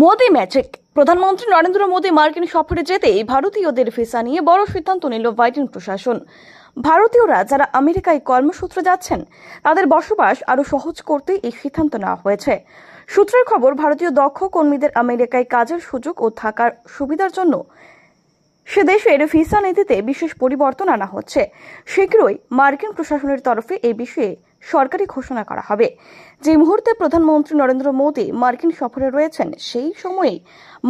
Modi magic প্রধানমন্ত্রী নরেন্দ্র মোদী মার্কিন সফরে যেতে ভারতীয়দের ভিসা নিয়ে বড় সিদ্ধান্ত নিল বাইডেন প্রশাসন ভারতীয়রা যারা আমেরিকায় কর্মসূত্রে যাচ্ছেন তাদের বসবাস আরও সহজ করতে এই সিদ্ধান্ত নেওয়া হয়েছে সূত্রের খবর ভারতীয় দক্ষ কর্মীদের আমেরিকায় কাজের সুযোগ ও থাকার সুবিধার জন্য সে দেশের ভিসা নীতিতে বিশেষ পরিবর্তন আনা হচ্ছে শীঘ্রই মার্কিন প্রশাসনের তরফে এ বিষয়ে সরকারি ঘোষণা করা হবে যে মুহূর্তে প্রধানমন্ত্রী নরেন্দ্র মোদী মার্কিন সফরে রয়েছেন সেই সময়ে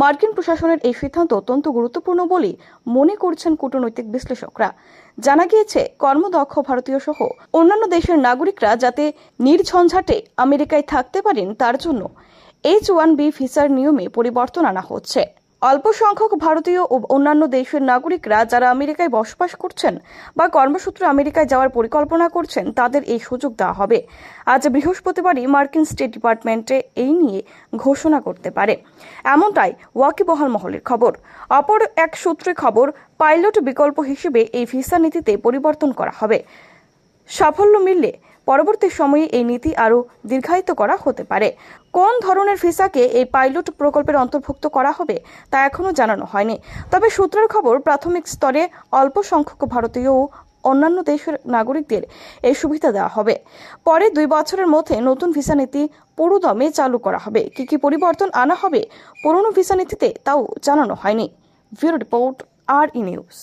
মার্কিন প্রশাসনের এই সিদ্ধান্ত অত্যন্ত গুরুত্বপূর্ণ বলে মনে করছেন কূটনৈতিক বিশ্লেষকরা জানা গিয়েছে কর্মদক্ষ ভারতীয় সহ অন্যান্য দেশের নাগরিকরা যাতে নির্ঝঞ্ঝাটে আমেরিকায় থাকতে পারেন তার জন্য এইচ ওয়ান বি ভিসার নিয়মে পরিবর্তন আনা হচ্ছে অল্প সংখ্যক ভারতীয় ও অন্যান্য দেশের নাগরিকরা যারা আমেরিকায় বসবাস করছেন বা কর্মসূত্রে আমেরিকায় যাওয়ার পরিকল্পনা করছেন তাদের এই সুযোগ দেওয়া হবে আজ বৃহস্পতিবারই মার্কিন স্টেট ডিপার্টমেন্টে এই নিয়ে ঘোষণা করতে পারে এমনটাই বহাল মহলের খবর অপর এক সূত্রে খবর পাইলট বিকল্প হিসেবে এই ভিসা নীতিতে পরিবর্তন করা হবে সাফল্য মিললে পরবর্তী সময়ে এই নীতি আরও দীর্ঘায়িত করা হতে পারে কোন ধরনের ভিসাকে এই পাইলট প্রকল্পের অন্তর্ভুক্ত করা হবে তা এখনও জানানো হয়নি তবে সূত্রের খবর প্রাথমিক স্তরে অল্প সংখ্যক ভারতীয় অন্যান্য দেশের নাগরিকদের এই সুবিধা দেওয়া হবে পরে দুই বছরের মধ্যে নতুন ভিসা নীতি পুরোদমে চালু করা হবে কি কি পরিবর্তন আনা হবে পুরনো ভিসা নীতিতে তাও জানানো হয়নি ভিউ রিপোর্ট আর ই নিউজ